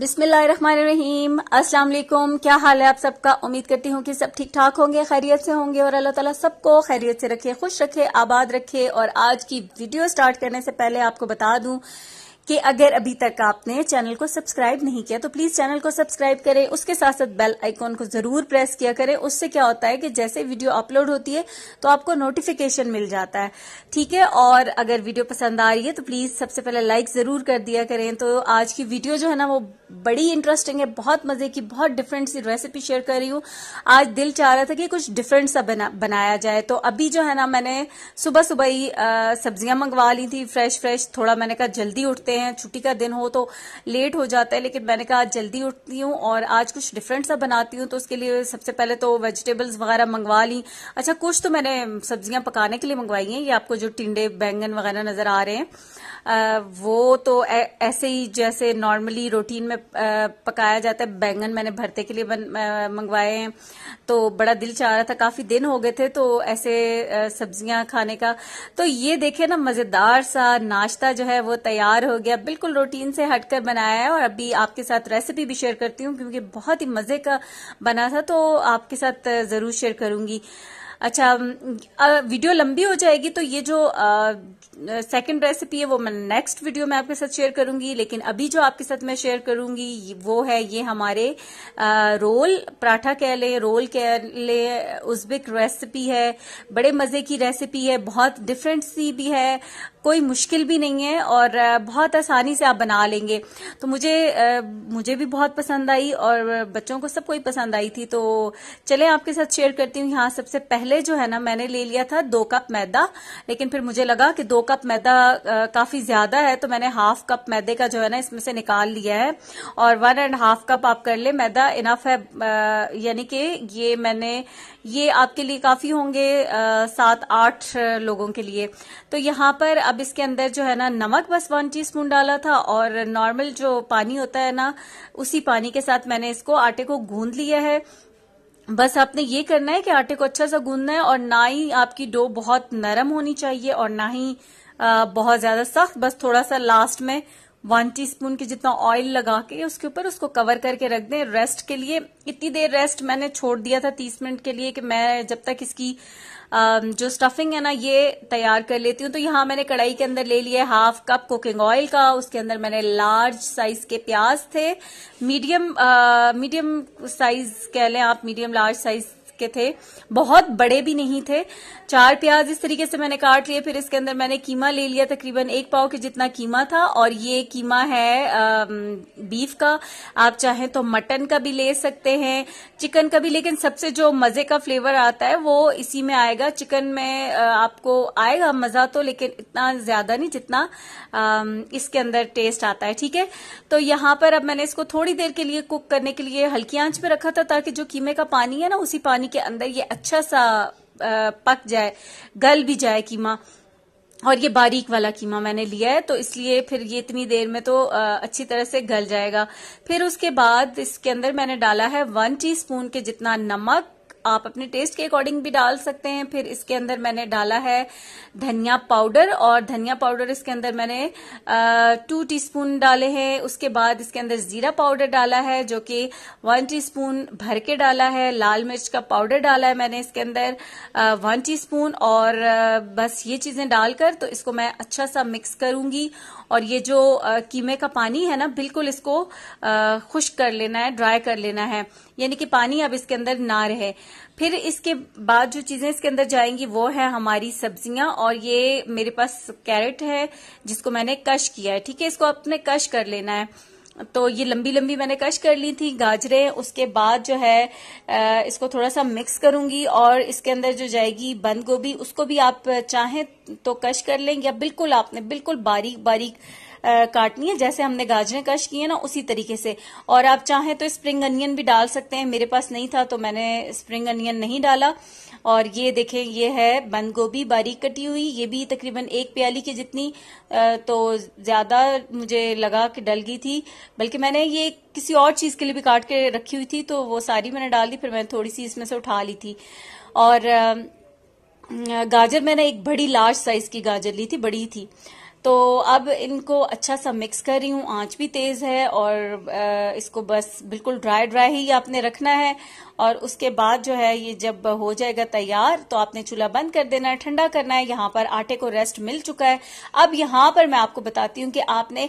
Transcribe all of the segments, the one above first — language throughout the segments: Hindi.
बिस्मिल्लाहिर्रहमानिर्रहीम अस्सलाम वालेकुम क्या हाल है आप सबका उम्मीद करती हूँ कि सब ठीक ठाक होंगे खैरियत से होंगे और अल्लाह ताला सबको खैरियत से रखे खुश रखे आबाद रखे और आज की वीडियो स्टार्ट करने से पहले आपको बता दूं कि अगर अभी तक आपने चैनल को सब्सक्राइब नहीं किया तो प्लीज चैनल को सब्सक्राइब करें उसके साथ साथ बेल आइकॉन को जरूर प्रेस किया करें उससे क्या होता है कि जैसे वीडियो अपलोड होती है तो आपको नोटिफिकेशन मिल जाता है ठीक है और अगर वीडियो पसंद आ रही है तो प्लीज सबसे पहले लाइक जरूर कर दिया करें तो आज की वीडियो जो है ना वो बड़ी इंटरेस्टिंग है बहुत मजे की बहुत डिफरेंट सी रेसिपी शेयर कर रही हूँ आज दिल चाह रहा था कि कुछ डिफरेंट सा बना बनाया जाए तो अभी जो है ना मैंने सुबह सुबह ही सब्जियां मंगवा ली थी फ्रेश फ्रेश थोड़ा मैंने कहा जल्दी उठते हैं छुट्टी का दिन हो तो लेट हो जाता है लेकिन मैंने कहा आज जल्दी उठती हूँ और आज कुछ डिफरेंट सा बनाती हूँ तो उसके लिए सबसे पहले तो वेजिटेबल्स वगैरह मंगवा ली अच्छा कुछ तो मैंने सब्जियां पकाने के लिए मंगवाई हैं ये आपको जो टिंडे बैंगन वगैरह नजर आ रहे हैं वो तो ऐसे ही जैसे नॉर्मली रूटीन में पकाया जाता है बैंगन मैंने भरते के लिए मंगवाए हैं तो बड़ा दिल चाह रहा था काफी दिन हो गए थे तो ऐसे सब्जियां खाने का तो ये देखे ना मजेदार सा नाश्ता जो है वो तैयार हो गया बिल्कुल रूटीन से हटकर बनाया है और अभी आपके साथ रेसिपी भी शेयर करती हूँ क्योंकि बहुत ही मजे का बना था तो आपके साथ जरूर शेयर करूंगी अच्छा वीडियो लंबी हो जाएगी तो ये जो सेकंड रेसिपी है वो मैं नेक्स्ट वीडियो में आपके साथ शेयर करूंगी लेकिन अभी जो आपके साथ मैं शेयर करूंगी वो है ये हमारे आ, रोल पराठा कह ले रोल कह ले उजबिक रेसिपी है बड़े मजे की रेसिपी है बहुत डिफरेंट सी भी है कोई मुश्किल भी नहीं है और बहुत आसानी से आप बना लेंगे तो मुझे मुझे भी बहुत पसंद आई और बच्चों को सबको ही पसंद आई थी तो चले आपके साथ शेयर करती हूँ यहाँ सबसे पहले पहले जो है ना मैंने ले लिया था दो कप मैदा लेकिन फिर मुझे लगा कि दो कप मैदा काफी ज्यादा है तो मैंने हाफ कप मैदे का जो है ना इसमें से निकाल लिया है और वन एंड हाफ कप आप कर ले मैदा इनफ है यानी कि ये मैंने ये आपके लिए काफी होंगे सात आठ लोगों के लिए तो यहाँ पर अब इसके अंदर जो है ना नमक बस वन टीस्पून डाला था और नॉर्मल जो पानी होता है ना उसी पानी के साथ मैंने इसको आटे को गूंद लिया है बस आपने ये करना है कि आटे को अच्छा सा गूंदना है और ना ही आपकी डो बहुत नरम होनी चाहिए और ना ही बहुत ज्यादा सख्त बस थोड़ा सा लास्ट में वन टीस्पून के जितना ऑयल लगा के उसके ऊपर उसको कवर करके रख दें रेस्ट के लिए इतनी देर रेस्ट मैंने छोड़ दिया था तीस मिनट के लिए कि मैं जब तक इसकी जो स्टफिंग है ना ये तैयार कर लेती हूँ तो यहाँ मैंने कढ़ाई के अंदर ले लिया हाफ कप कुकिंग ऑयल का उसके अंदर मैंने लार्ज साइज के प्याज थे मीडियम मीडियम साइज कह लें आप मीडियम लार्ज साइज के थे बहुत बड़े भी नहीं थे चार प्याज इस तरीके से मैंने काट लिए फिर इसके अंदर मैंने कीमा ले लिया तकरीबन एक पाव के जितना कीमा था और ये कीमा है बीफ का आप चाहें तो मटन का भी ले सकते हैं चिकन का भी लेकिन सबसे जो मजे का फ्लेवर आता है वो इसी में आएगा चिकन में आपको आएगा मजा तो लेकिन इतना ज्यादा नहीं जितना इसके अंदर टेस्ट आता है ठीक है तो यहां पर अब मैंने इसको थोड़ी देर के लिए कुक करने के लिए हल्की आंच पे रखा था ताकि जो कीमे का पानी है ना उसी पानी पानी के अंदर ये अच्छा सा पक जाए गल भी जाए कीमा और ये बारीक वाला कीमा मैंने लिया है तो इसलिए फिर ये इतनी देर में तो अच्छी तरह से गल जाएगा फिर उसके बाद इसके अंदर मैंने डाला है वन टीस्पून के जितना नमक आप अपने टेस्ट के अकॉर्डिंग भी डाल सकते हैं फिर इसके अंदर मैंने डाला है धनिया पाउडर और धनिया पाउडर इसके अंदर मैंने टू टीस्पून डाले हैं उसके बाद इसके अंदर जीरा पाउडर डाला है जो कि वन टीस्पून भर के डाला है लाल मिर्च का पाउडर डाला है मैंने इसके अंदर वन स्पून और बस ये चीजें डालकर तो इसको मैं अच्छा सा मिक्स करूंगी और ये जो कीमे का पानी है ना बिल्कुल इसको खुश्क कर लेना है ड्राई कर लेना है यानी कि पानी अब इसके अंदर ना रहे फिर इसके बाद जो चीजें इसके अंदर जाएंगी वो है हमारी सब्जियां और ये मेरे पास कैरेट है जिसको मैंने कश किया है ठीक है इसको अपने कश कर लेना है तो ये लंबी लंबी मैंने कश कर ली थी गाजरे उसके बाद जो है इसको थोड़ा सा मिक्स करूंगी और इसके अंदर जो जाएगी बंद गोभी उसको भी आप चाहें तो कश कर लें या बिल्कुल आपने बिल्कुल बारीक बारीक काटनी है जैसे हमने गाजरें कश की है ना उसी तरीके से और आप चाहें तो स्प्रिंग अनियन भी डाल सकते हैं मेरे पास नहीं था तो मैंने स्प्रिंग अनियन नहीं डाला और ये देखें ये है बंद गोभी बारीक कटी हुई ये भी तकरीबन एक प्याली की जितनी तो ज़्यादा मुझे लगा कि डल गई थी बल्कि मैंने ये किसी और चीज़ के लिए भी काट के रखी हुई थी तो वो सारी मैंने डाल दी फिर मैंने थोड़ी सी इसमें से उठा ली थी और गाजर मैंने एक बड़ी लार्ज साइज़ की गाजर ली थी बड़ी थी तो अब इनको अच्छा सा मिक्स कर रही हूँ आंच भी तेज़ है और इसको बस बिल्कुल ड्राई ड्राई ही आपने रखना है और उसके बाद जो है ये जब हो जाएगा तैयार तो आपने चूल्हा बंद कर देना है ठंडा करना है यहाँ पर आटे को रेस्ट मिल चुका है अब यहाँ पर मैं आपको बताती हूँ कि आपने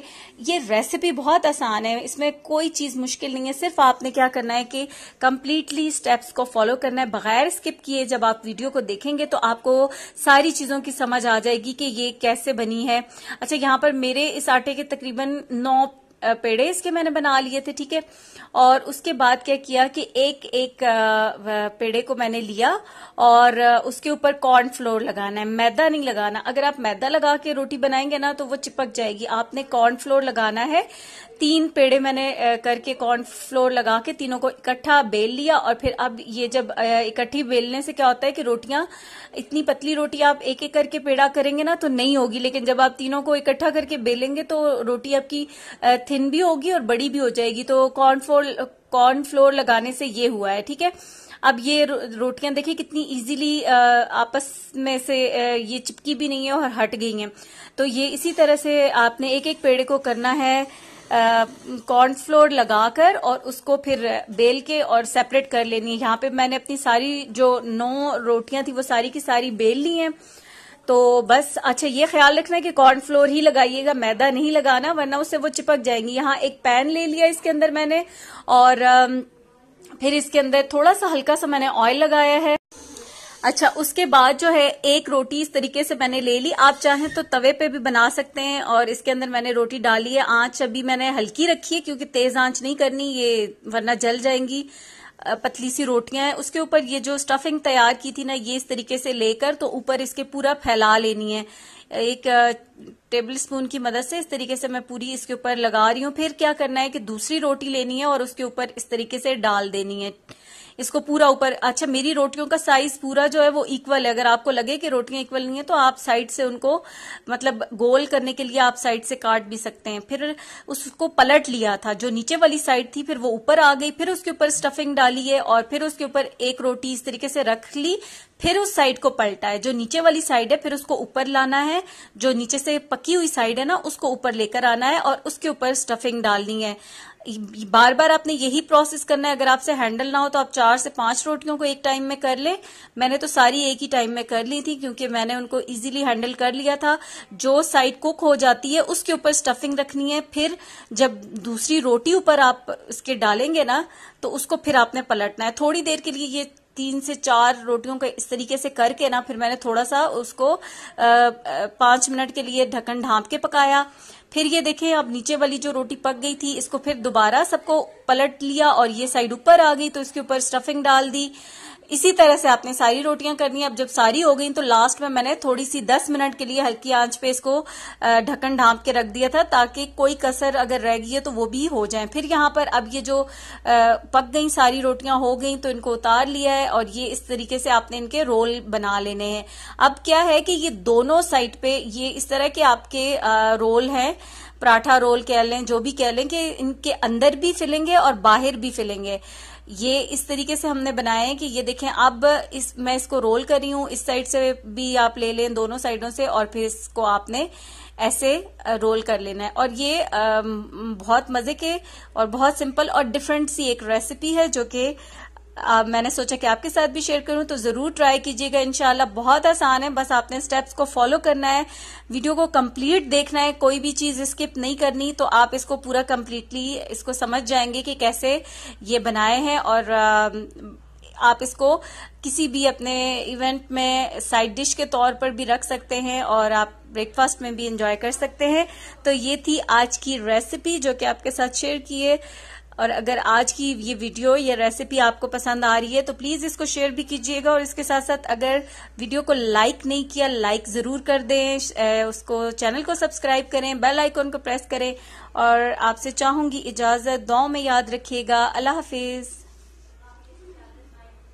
ये रेसिपी बहुत आसान है इसमें कोई चीज़ मुश्किल नहीं है सिर्फ आपने क्या करना है कि कम्प्लीटली स्टेप्स को फॉलो करना है बगैर स्किप किए जब आप वीडियो को देखेंगे तो आपको सारी चीज़ों की समझ आ जाएगी कि ये कैसे बनी है अच्छा यहाँ पर मेरे इस आटे के तकरीबन नौ पेड़े इसके मैंने बना लिए थे ठीक है और उसके बाद क्या किया कि एक एक पेड़े को मैंने लिया और उसके ऊपर कॉर्न फ्लोर लगाना है मैदा नहीं लगाना अगर आप मैदा लगा के रोटी बनाएंगे ना तो वो चिपक जाएगी आपने कॉर्न फ्लोर लगाना है तीन पेड़े मैंने करके कॉर्न फ्लोर लगा के तीनों को इकट्ठा बेल लिया और फिर अब ये जब इकट्ठी बेलने से क्या होता है कि रोटियां इतनी पतली रोटी आप एक एक करके पेड़ा करेंगे ना तो नहीं होगी लेकिन जब आप तीनों को इकट्ठा करके बेलेंगे तो रोटी आपकी थिन भी होगी और बड़ी भी हो जाएगी तो कॉर्न फ्लोर कॉर्न फ्लोर लगाने से ये हुआ है ठीक है अब ये रोटियां देखिए कितनी इजीली आपस में से ये चिपकी भी नहीं है और हट गई हैं तो ये इसी तरह से आपने एक एक पेड़ को करना है कॉर्न फ्लोर लगाकर और उसको फिर बेल के और सेपरेट कर लेनी है यहाँ पे मैंने अपनी सारी जो नौ रोटियां थी वो सारी की सारी बेल ली हैं तो बस अच्छा ये ख्याल रखना है कि कॉर्न फ्लोर ही लगाइएगा मैदा नहीं लगाना वरना उससे वो चिपक जाएंगी यहाँ एक पैन ले लिया इसके अंदर मैंने और फिर इसके अंदर थोड़ा सा हल्का सा मैंने ऑयल लगाया है अच्छा उसके बाद जो है एक रोटी इस तरीके से मैंने ले ली आप चाहें तो तवे पे भी बना सकते हैं और इसके अंदर मैंने रोटी डाली है आंच अभी मैंने हल्की रखी है क्योंकि तेज आंच नहीं करनी ये वरना जल जाएंगी पतली सी रोटियां हैं उसके ऊपर ये जो स्टफिंग तैयार की थी ना ये इस तरीके से लेकर तो ऊपर इसके पूरा फैला लेनी है एक टेबल स्पून की मदद से इस तरीके से मैं पूरी इसके ऊपर लगा रही हूँ फिर क्या करना है कि दूसरी रोटी लेनी है और उसके ऊपर इस तरीके से डाल देनी है इसको पूरा ऊपर अच्छा मेरी रोटियों का साइज पूरा जो है वो इक्वल है अगर आपको लगे कि रोटियां इक्वल नहीं है तो आप साइड से उनको मतलब गोल करने के लिए आप साइड से काट भी सकते हैं फिर उसको पलट लिया था जो नीचे वाली साइड थी फिर वो ऊपर आ गई फिर उसके ऊपर स्टफिंग डाली है और फिर उसके ऊपर एक रोटी इस तरीके से रख ली फिर उस साइड को पलटा है जो नीचे वाली साइड है फिर उसको ऊपर लाना है जो नीचे से पकी हुई साइड है ना उसको ऊपर लेकर आना है और उसके ऊपर स्टफिंग डालनी है बार बार आपने यही प्रोसेस करना है अगर आपसे हैंडल ना हो तो आप चार से पांच रोटियों को एक टाइम में कर ले मैंने तो सारी एक ही टाइम में कर ली थी क्योंकि मैंने उनको इजीली हैंडल कर लिया था जो साइड कुक हो जाती है उसके ऊपर स्टफिंग रखनी है फिर जब दूसरी रोटी ऊपर आप इसके डालेंगे ना तो उसको फिर आपने पलटना है थोड़ी देर के लिए ये तीन से चार रोटियों का इस तरीके से करके ना फिर मैंने थोड़ा सा उसको पांच मिनट के लिए ढक्कन ढांप के पकाया फिर ये देखें अब नीचे वाली जो रोटी पक गई थी इसको फिर दोबारा सबको पलट लिया और ये साइड ऊपर आ गई तो इसके ऊपर स्टफिंग डाल दी इसी तरह से आपने सारी रोटियां करनी है अब जब सारी हो गई तो लास्ट में मैंने थोड़ी सी दस मिनट के लिए हल्की आंच पे इसको ढक्कन ढांप के रख दिया था ताकि कोई कसर अगर रह गई है तो वो भी हो जाए फिर यहाँ पर अब ये जो पक गई सारी रोटियां हो गई तो इनको उतार लिया है और ये इस तरीके से आपने इनके रोल बना लेने हैं अब क्या है कि ये दोनों साइड पे ये इस तरह के आपके रोल हैं पराठा रोल कह लें जो भी कह लें कि इनके अंदर भी फिलेंगे और बाहर भी फिलेंगे ये इस तरीके से हमने बनाया है कि ये देखें अब इस मैं इसको रोल कर रही हूं इस साइड से भी आप ले लें दोनों साइडों से और फिर इसको आपने ऐसे रोल कर लेना है और ये बहुत मज़े के और बहुत सिंपल और डिफरेंट सी एक रेसिपी है जो कि आ, मैंने सोचा कि आपके साथ भी शेयर करूं तो जरूर ट्राई कीजिएगा इनशाला बहुत आसान है बस आपने स्टेप्स को फॉलो करना है वीडियो को कंप्लीट देखना है कोई भी चीज स्किप नहीं करनी तो आप इसको पूरा कंप्लीटली इसको समझ जाएंगे कि कैसे ये बनाए हैं और आ, आप इसको किसी भी अपने इवेंट में साइड डिश के तौर पर भी रख सकते हैं और आप ब्रेकफास्ट में भी इंजॉय कर सकते हैं तो ये थी आज की रेसिपी जो कि आपके साथ शेयर किए और अगर आज की ये वीडियो या रेसिपी आपको पसंद आ रही है तो प्लीज इसको शेयर भी कीजिएगा और इसके साथ साथ अगर वीडियो को लाइक नहीं किया लाइक जरूर कर दें उसको चैनल को सब्सक्राइब करें बेल आइकॉन को प्रेस करें और आपसे चाहूंगी इजाजत दो में याद रखिएगा अल्लाह हाफिज